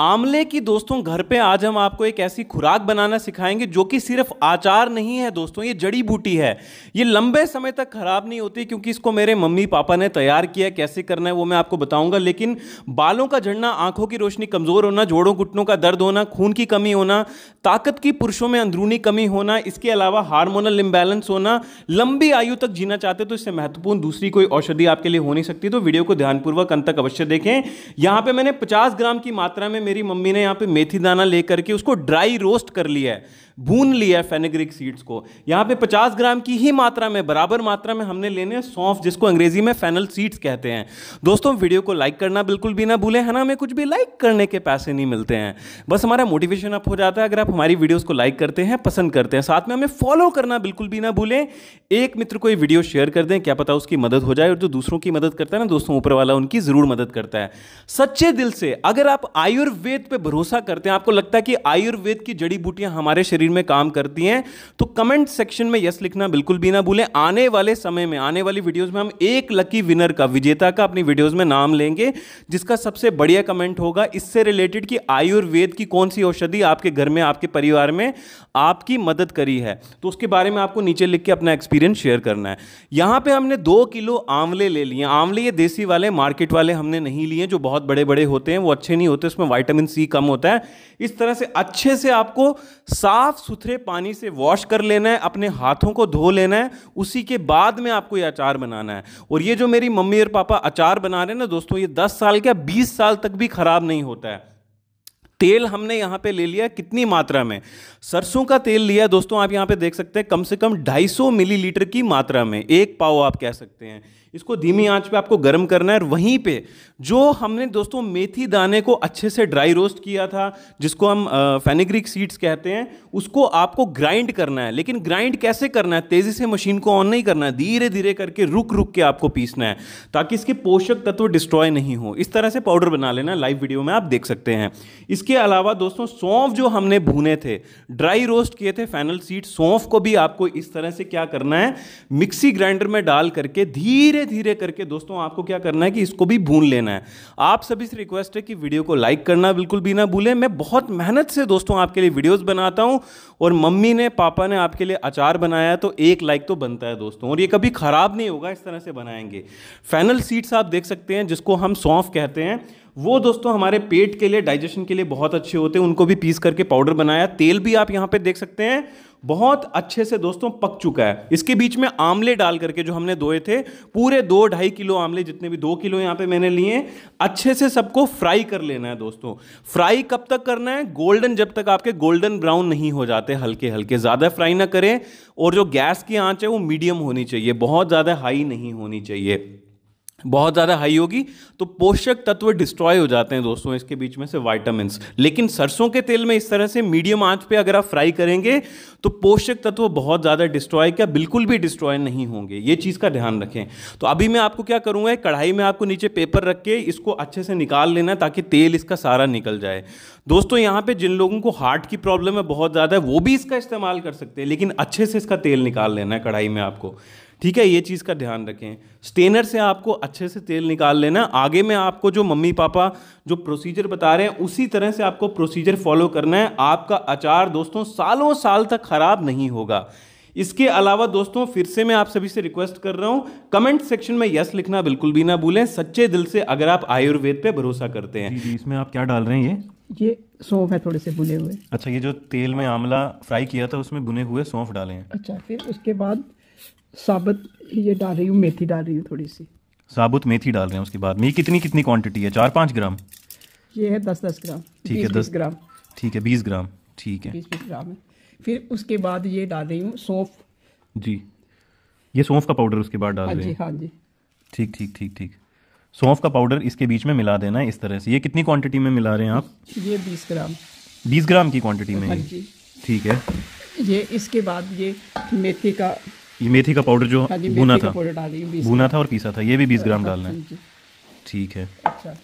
आमले की दोस्तों घर पे आज हम आपको एक ऐसी खुराक बनाना सिखाएंगे जो कि सिर्फ आचार नहीं है दोस्तों ये जड़ी बूटी है ये लंबे समय तक खराब नहीं होती क्योंकि इसको मेरे मम्मी पापा ने तैयार किया कैसे करना है वो मैं आपको बताऊंगा लेकिन बालों का झड़ना आंखों की रोशनी कमज़ोर होना जोड़ों घुटनों का दर्द होना खून की कमी होना ताकत की पुरुषों में अंदरूनी कमी होना इसके अलावा हारमोनल इम्बैलेंस होना लंबी आयु तक जीना चाहते तो इससे महत्वपूर्ण दूसरी कोई औषधि आपके लिए हो नहीं सकती तो वीडियो को ध्यानपूर्वक अंत तक अवश्य देखें यहाँ पर मैंने पचास ग्राम की मात्रा में मेरी मम्मी ने यहाँ पे मेथी दाना लेकर के उसको ड्राई रोस्ट कर लिया है भून लिया है फेनेग्रिक सीड्स को यहाँ पे 50 ग्राम की ही मात्रा में बराबर मात्रा में हमने लेने हैं सौंफ जिसको अंग्रेजी में फेनल सीड्स कहते हैं दोस्तों वीडियो को लाइक करना बिल्कुल भी ना भूलें है ना हमें कुछ भी लाइक करने के पैसे नहीं मिलते हैं बस हमारा मोटिवेशन अप हो जाता है अगर आप हमारी वीडियोज़ को लाइक करते हैं पसंद करते हैं साथ में हमें फॉलो करना बिल्कुल भी ना भूलें एक मित्र को ये वीडियो शेयर कर दें क्या पता उसकी मदद हो जाए और जो दूसरों की मदद करता है ना दोस्तों ऊपर वाला उनकी ज़रूर मदद करता है सच्चे दिल से अगर आप आयुर्वेद आयुर्वेद पे भरोसा करते हैं आपको लगता है कि आयुर्वेद की जड़ी बूटियां हमारे शरीर में काम करती हैं तो कमेंट सेक्शन में यस लिखना बिल्कुल भी ना भूलें आने वाले समय में आने वाली वीडियोज में हम एक लकी विनर का विजेता का अपनी वीडियोज में नाम लेंगे जिसका सबसे बढ़िया कमेंट होगा इससे रिलेटेड कि आयुर्वेद की कौन सी औषधि आपके घर में आपके परिवार में आपकी मदद करी है तो उसके बारे में आपको नीचे लिख के अपना एक्सपीरियंस शेयर करना है यहाँ पे हमने दो किलो आंवले ले लिए आंवले ये देसी वाले मार्केट वाले हमने नहीं लिए जो बहुत बड़े बड़े होते हैं वो अच्छे नहीं होते उसमें वाइट विटामिन सी कम होता है इस तरह से अच्छे से आपको साफ सुथरे पानी से वॉश कर लेना है अपने हाथों को धो लेना है उसी के बाद में आपको ये अचार बनाना है और ये जो मेरी मम्मी और पापा अचार बना रहे हैं ना दोस्तों ये दस साल क्या बीस साल तक भी ख़राब नहीं होता है तेल हमने यहाँ पे ले लिया कितनी मात्रा में सरसों का तेल लिया दोस्तों आप यहाँ पे देख सकते हैं कम से कम 250 मिलीलीटर की मात्रा में एक पाव आप कह सकते हैं इसको धीमी आंच पे आपको गर्म करना है और वहीं पे जो हमने दोस्तों मेथी दाने को अच्छे से ड्राई रोस्ट किया था जिसको हम फेनेग्रिक सीड्स कहते हैं उसको आपको ग्राइंड करना है लेकिन ग्राइंड कैसे करना है तेज़ी से मशीन को ऑन नहीं करना है धीरे धीरे करके रुक रुक के आपको पीसना है ताकि इसके पोषक तत्व डिस्ट्रॉय नहीं हो इस तरह से पाउडर बना लेना लाइव वीडियो में आप देख सकते हैं इसके अलावा दोस्तों सौंफ जो हमने भूने थे ड्राई रोस्ट किए थे फैनल सीड सौंफ को भी आपको इस तरह से क्या करना है मिक्सी ग्राइंडर में डाल करके धीरे धीरे धीरे करके दोस्तों आपको क्या करना है कि इसको भी भून लेना है आप सभी से रिक्वेस्ट है कि वीडियो को लाइक करना बिल्कुल भी ना भूलें मैं बहुत मेहनत से दोस्तों आपके लिए वीडियोज़ बनाता हूँ और मम्मी ने पापा ने आपके लिए अचार बनाया तो एक लाइक तो बनता है दोस्तों और ये कभी ख़राब नहीं होगा इस तरह से बनाएंगे फैनल सीट्स आप देख सकते हैं जिसको हम सौंफ कहते हैं वो दोस्तों हमारे पेट के लिए डाइजेशन के लिए बहुत अच्छे होते हैं उनको भी पीस करके पाउडर बनाया तेल भी आप यहाँ पे देख सकते हैं बहुत अच्छे से दोस्तों पक चुका है इसके बीच में आमले डाल करके जो हमने धोए थे पूरे दो ढाई किलो आमले जितने भी दो किलो यहाँ पे मैंने लिए अच्छे से सबको फ्राई कर लेना है दोस्तों फ्राई कब तक करना है गोल्डन जब तक आपके गोल्डन ब्राउन नहीं हो जाते हल्के हल्के ज़्यादा फ्राई ना करें और जो गैस की आँच है वो मीडियम होनी चाहिए बहुत ज़्यादा हाई नहीं होनी चाहिए बहुत ज़्यादा हाई होगी तो पोषक तत्व डिस्ट्रॉय हो जाते हैं दोस्तों इसके बीच में से वाइटामिन लेकिन सरसों के तेल में इस तरह से मीडियम आंच पे अगर आप फ्राई करेंगे तो पोषक तत्व बहुत ज़्यादा डिस्ट्रॉय क्या बिल्कुल भी डिस्ट्रॉय नहीं होंगे ये चीज़ का ध्यान रखें तो अभी मैं आपको क्या करूँगा कढ़ाई में आपको नीचे पेपर रख के इसको अच्छे से निकाल लेना ताकि तेल इसका सारा निकल जाए दोस्तों यहाँ पर जिन लोगों को हार्ट की प्रॉब्लम है बहुत ज़्यादा है वो भी इसका इस्तेमाल कर सकते हैं लेकिन अच्छे से इसका तेल निकाल लेना है कढ़ाई में आपको ठीक है ये चीज़ का ध्यान रखें स्टेनर से आपको अच्छे से तेल निकाल लेना आगे में आपको जो मम्मी पापा जो प्रोसीजर बता रहे हैं उसी तरह से आपको प्रोसीजर फॉलो करना है आपका अचार दोस्तों सालों साल तक ख़राब नहीं होगा इसके अलावा दोस्तों फिर से मैं आप सभी से रिक्वेस्ट कर रहा हूं कमेंट सेक्शन में यस लिखना बिल्कुल भी ना भूलें सच्चे दिल से अगर आप आयुर्वेद पे भरोसा करते हैं इसमें आप क्या डाल रहे हैं ये ये सौंफ है थोड़े से भुने हुए अच्छा ये जो तेल में आंवला फ्राई किया था उसमें भुने हुए सौंफ डाले हैं अच्छा फिर उसके बाद साबुत ये डाल रही हूँ मेथी डाल रही हूँ थोड़ी सी साबुत मेथी डाल रहे हैं उसके बाद मेथी कितनी कितनी क्वांटिटी है चार पाँच ग्राम ये है दस दस ग्राम ठीक है दस ग्राम ठीक है बीस ग्राम ठीक है बीस बीस ग्राम है फिर उसके बाद ये डाल रही हूँ सौंफ जी ये सौंफ का पाउडर उसके बाद डाल हाँ रही हूँ हाँ जी ठीक ठीक ठीक ठीक सौंफ का पाउडर इसके बीच में मिला देना है इस तरह से ये कितनी क्वांटिटी में मिला रहे हैं आप ये बीस ग्राम बीस ग्राम की क्वांटिटी में हाँ ठीक है ये इसके बाद ये मेथी का ये मेथी का पाउडर जो हाँ भुना था भुना था और पीसा था ये भी बीस ग्राम हाँ डालना है हाँ ठीक है अच्छा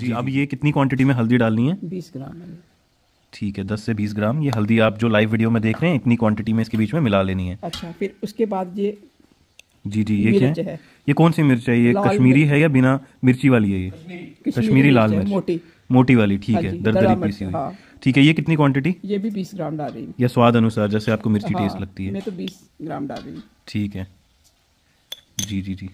जी अब ये कितनी क्वांटिटी में हल्दी डालनी है बीस ग्राम ठीक है दस से बीस ग्राम ये हल्दी आप जो लाइव वीडियो में देख रहे हैं इतनी क्वांटिटी में इसके बीच में मिला लेनी है अच्छा फिर उसके बाद ये जी जी ये क्या है ये कौन सी मिर्च है ये कश्मीरी है या बिना मिर्ची वाली है ये कश्मीरी लाल मिर्च मोटी वाली ठीक है दरदरी पीसी हुई ठीक है ये कितनी क्वांटिटी ये भी बीस ग्राम डाल रही है या स्वाद अनुसार जैसे आपको मिर्ची हाँ, टेस्ट लगती है मैं तो बीस ग्राम डाल रही हूँ ठीक है जी जी जी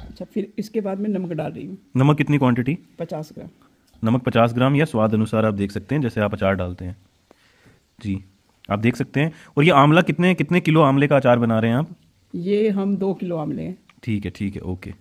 अच्छा फिर इसके बाद में नमक डाल रही हूँ नमक कितनी क्वांटिटी पचास ग्राम नमक पचास ग्राम या स्वाद अनुसार आप देख सकते हैं जैसे आप अचार डालते हैं जी आप देख सकते हैं और ये आंवला कितने कितने किलो आंवले का अचार बना रहे हैं आप ये हम दो किलो आंवले हैं ठीक है ठीक है ओके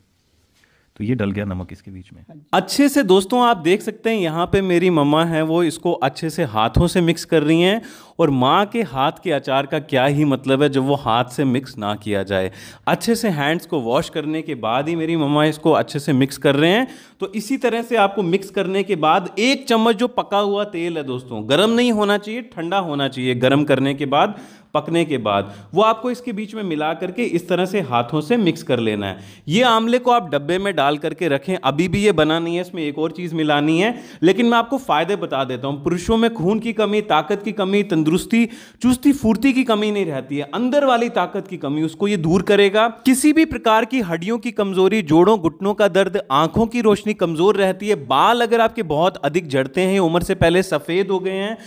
तो ये डल गया नमक इसके बीच में हाँ अच्छे से दोस्तों आप देख सकते हैं यहाँ पे मेरी मम्मा है वो इसको अच्छे से हाथों से मिक्स कर रही हैं और माँ के हाथ के अचार का क्या ही मतलब है जब वो हाथ से मिक्स ना किया जाए अच्छे से हैंड्स को वॉश करने के बाद ही मेरी मम्मा इसको अच्छे से मिक्स कर रहे हैं तो इसी तरह से आपको मिक्स करने के बाद एक चम्मच जो पका हुआ तेल है दोस्तों गर्म नहीं होना चाहिए ठंडा होना चाहिए गर्म करने के बाद पकने के बाद वो आपको इसके बीच में मिला करके इस तरह से हाथों से मिक्स कर लेना है ये आमले को आप डब्बे में डाल करके रखें अभी भी ये बना नहीं है इसमें एक और चीज़ मिलानी है लेकिन मैं आपको फ़ायदे बता देता हूँ पुरुषों में खून की कमी ताकत की कमी तंदुरुस्ती चुस्ती फुर्ती की कमी नहीं रहती है अंदर वाली ताकत की कमी उसको ये दूर करेगा किसी भी प्रकार की हड्डियों की कमजोरी जोड़ों घुटनों का दर्द आंखों की रोशनी कमजोर रहती है बाल अगर आपके बहुत अधिक जड़ते हैं उम्र से पहले सफ़ेद हो गए हैं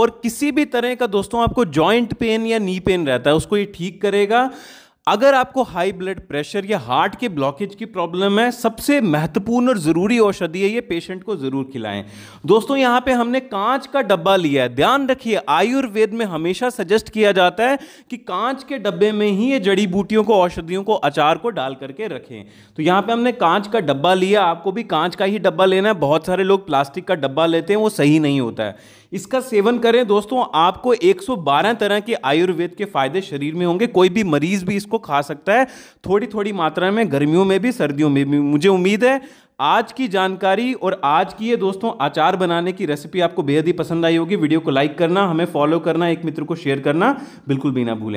और किसी भी तरह का दोस्तों आपको जॉइंट पेन या या नी पेन रहता है उसको ये ठीक करेगा अगर आपको हाई ब्लड प्रेशर या हार्ट के ब्लॉकेज की प्रॉब्लम है सबसे महत्वपूर्ण और ज़रूरी औषधि है ये पेशेंट को ज़रूर खिलाएं दोस्तों यहाँ पे हमने कांच का डब्बा लिया है ध्यान रखिए आयुर्वेद में हमेशा सजेस्ट किया जाता है कि कांच के डब्बे में ही ये जड़ी बूटियों को औषधियों को अचार को डाल करके रखें तो यहाँ पर हमने कांच का डब्बा लिया आपको भी कांच का ही डब्बा लेना है बहुत सारे लोग प्लास्टिक का डब्बा लेते हैं वो सही नहीं होता है इसका सेवन करें दोस्तों आपको 112 तरह के आयुर्वेद के फायदे शरीर में होंगे कोई भी मरीज भी इसको खा सकता है थोड़ी थोड़ी मात्रा में गर्मियों में भी सर्दियों में भी मुझे उम्मीद है आज की जानकारी और आज की ये दोस्तों अचार बनाने की रेसिपी आपको बेहद ही पसंद आई होगी वीडियो को लाइक करना हमें फॉलो करना एक मित्र को शेयर करना बिल्कुल भी ना भूलें